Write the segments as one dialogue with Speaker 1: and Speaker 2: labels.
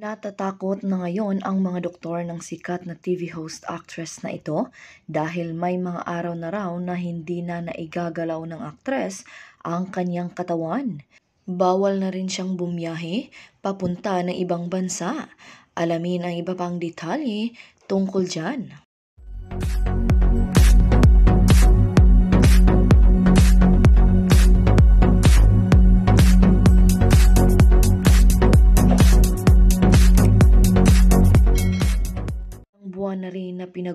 Speaker 1: Natatakot na ngayon ang mga doktor ng sikat na TV host actress na ito dahil may mga araw na raw na hindi na naigagalaw ng aktres ang kanyang katawan. Bawal na rin siyang bumiyahe papunta ng ibang bansa. Alamin ang iba pang detalye tungkol dyan.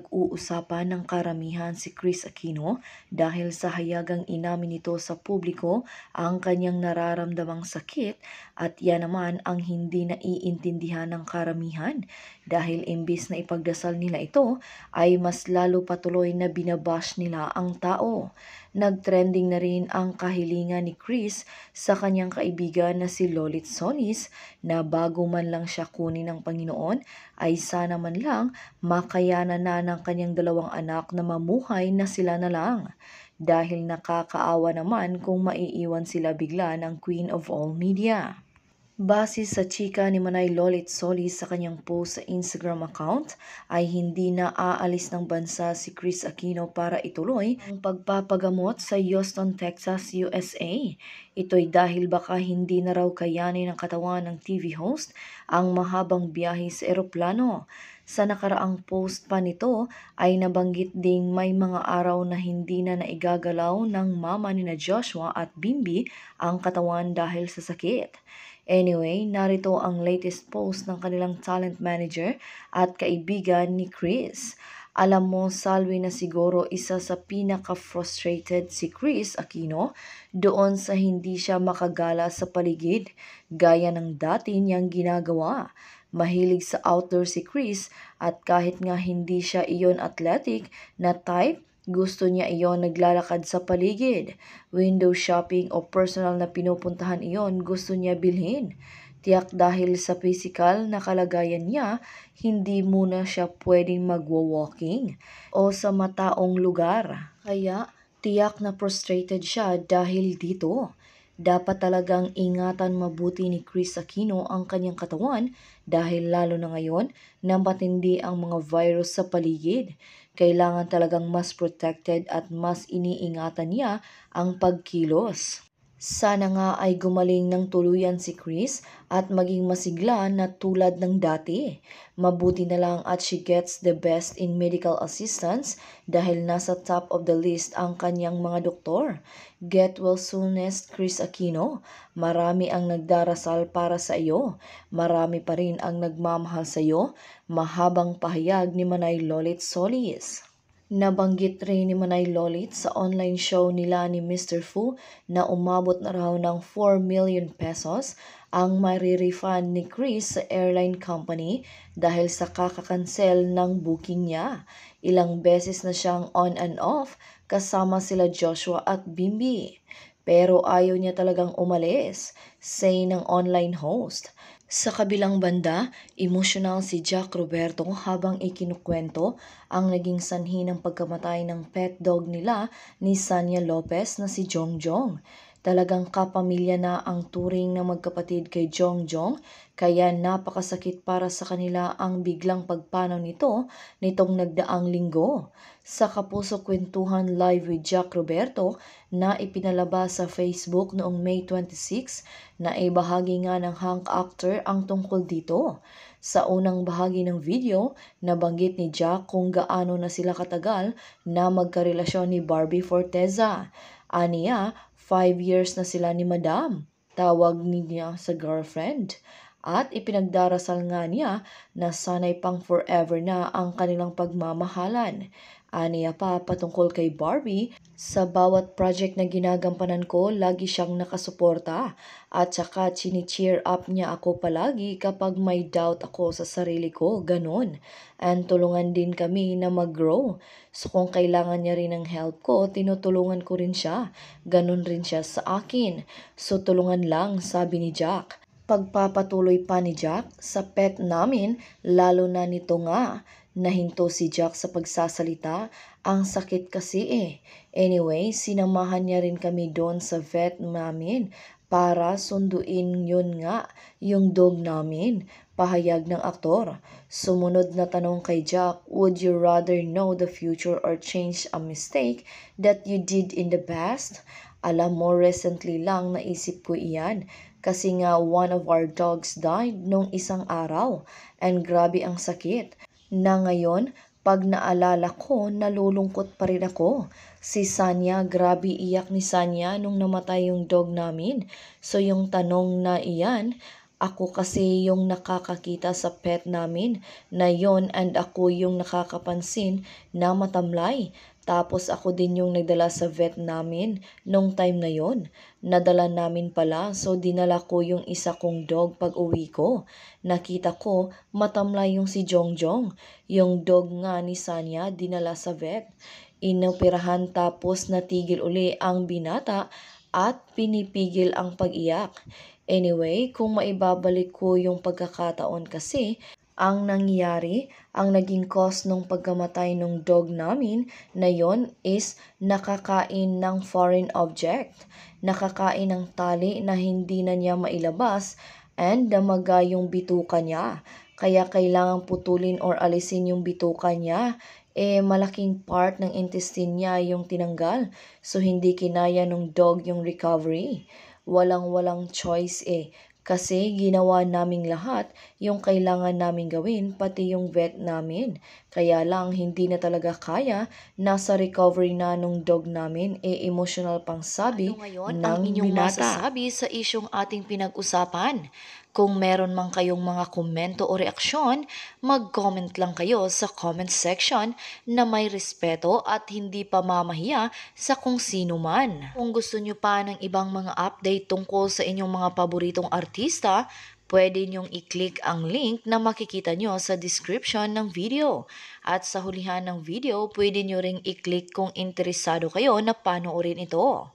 Speaker 1: pinag-uusapan ng karamihan si Chris Aquino dahil sa hayagang inamin nito sa publiko ang kanyang nararamdamang sakit at yan naman ang hindi naiintindihan ng karamihan dahil imbis na ipagdasal nila ito ay mas lalo patuloy na binabash nila ang tao. Nagtrending na rin ang kahilingan ni Chris sa kanyang kaibigan na si Lolit Solis na bago man lang siya kunin ng Panginoon ay sana man lang makayana na ng kanyang dalawang anak na mamuhay na sila na lang dahil nakakaawa naman kung maiiwan sila bigla ng Queen of All Media. Base sa chika ni Manay Lolit Soli sa kanyang post sa Instagram account ay hindi na aalis ng bansa si Chris Aquino para ituloy ang pagpapagamot sa Houston, Texas, USA. Ito'y dahil baka hindi na raw kayanin ng katawan ng TV host ang mahabang biyahe sa eroplano. Sa nakaraang post pa nito ay nabanggit ding may mga araw na hindi na naigagalaw ng mama ni na Joshua at Bimbi ang katawan dahil sa sakit. Anyway, narito ang latest post ng kanilang talent manager at kaibigan ni Chris. Alam mo, Salwi na siguro isa sa pinaka-frustrated si Chris Aquino doon sa hindi siya makagala sa paligid gaya ng dati niyang ginagawa. Mahilig sa outdoor si Chris at kahit nga hindi siya iyon athletic na type, gusto niya iyon naglalakad sa paligid. Window shopping o personal na pinupuntahan iyon gusto niya bilhin. Tiyak dahil sa physical na kalagayan niya, hindi muna siya pwedeng magwa-walking o sa mataong lugar. Kaya tiyak na frustrated siya dahil dito. Dapat talagang ingatan mabuti ni Chris Aquino ang kanyang katawan dahil lalo na ngayon na matindi ang mga virus sa paligid. Kailangan talagang mas protected at mas iniingatan niya ang pagkilos. Sana nga ay gumaling ng tuluyan si Chris at maging masigla na tulad ng dati. Mabuti na lang at she gets the best in medical assistance dahil nasa top of the list ang kanyang mga doktor. Get well soonest Chris Aquino. Marami ang nagdarasal para sa iyo. Marami pa rin ang nagmamahal sa iyo. Mahabang pahayag ni Manay Lolit Solis. Nabanggit rin ni Manay Lolit sa online show nila ni Mr. Fu na umabot na raw ng 4 million pesos ang marirefund ni Chris sa airline company dahil sa kakakansel ng booking niya. Ilang beses na siyang on and off kasama sila Joshua at Bimbi. Pero ayaw niya talagang umalis, say ng online host. Sa kabilang banda, emosyonal si Jack Roberto habang ikinukwento ang naging sanhi ng pagkamatay ng pet dog nila ni Sanya Lopez na si Jongjong. Talagang kapamilya na ang turing ng magkapatid kay Jong Jong kaya napakasakit para sa kanila ang biglang pagpanaw nito nitong nagdaang linggo. Sa Kapuso Kwentuhan Live with Jack Roberto na ipinalabas sa Facebook noong May 26 na ibahagi nga ng Hank Actor ang tungkol dito. Sa unang bahagi ng video, nabanggit ni Jack kung gaano na sila katagal na magkarelasyon ni Barbie Forteza. Aniya, Five years na sila ni Madam, tawag niya sa girlfriend. At ipinagdarasal nga niya na sanay pang forever na ang kanilang pagmamahalan. Aniya pa patungkol kay Barbie sa bawat project na ginagampanan ko, lagi siyang nakasuporta at saka chini-cheer up niya ako palagi kapag may doubt ako sa sarili ko, ganun. And tulungan din kami na mag-grow. So kung kailangan niya rin ng help ko, tinutulungan ko rin siya. Ganun rin siya sa akin. So tulungan lang, sabi ni Jack pagpapatuloy pa ni Jack sa pet namin lalo na nito nga. Nahinto si Jack sa pagsasalita ang sakit kasi eh. Anyway, sinamahan niya rin kami doon sa vet namin para sunduin yun nga yung dog namin, pahayag ng aktor. Sumunod na tanong kay Jack, would you rather know the future or change a mistake that you did in the past? Alam mo, recently lang naisip ko iyan kasi nga one of our dogs died nung isang araw and grabe ang sakit. Na ngayon, pag naalala ko, nalulungkot pa rin ako. Si Sanya, grabe iyak ni Sanya nung namatay yung dog namin. So yung tanong na iyan, ako kasi yung nakakakita sa pet namin na yon and ako yung nakakapansin na matamlay. Tapos ako din yung nagdala sa vet namin nung time na yon. Nadala namin pala so dinala ko yung isa kong dog pag uwi ko. Nakita ko matamlay yung si Jongjong. Yung dog nga ni Sanya dinala sa vet. Inoperahan tapos natigil uli ang binata at pinipigil ang pag-iyak. Anyway, kung maibabalik ko yung pagkakataon kasi, ang nangyari, ang naging cause ng pagkamatay ng dog namin na yon is nakakain ng foreign object, nakakain ng tali na hindi na niya mailabas and damaga yung bituka niya. Kaya kailangan putulin or alisin yung bituka niya eh malaking part ng intestine niya yung tinanggal. So hindi kinaya nung dog yung recovery. Walang-walang choice eh kasi ginawa naming lahat yung kailangan naming gawin pati yung vet namin. Kaya lang hindi na talaga kaya, nasa recovery na nung dog namin e eh, emotional pang sabi ano ngayon ng ang inyong binata. masasabi sa isyong ating pinag-usapan? Kung meron man kayong mga komento o reaksyon, mag-comment lang kayo sa comment section na may respeto at hindi pamamahiya sa kung sino man. Kung gusto nyo pa ng ibang mga update tungkol sa inyong mga paboritong artista, pwede niyong i-click ang link na makikita nyo sa description ng video. At sa hulihan ng video, pwede niyo ring i-click kung interesado kayo na panoorin ito.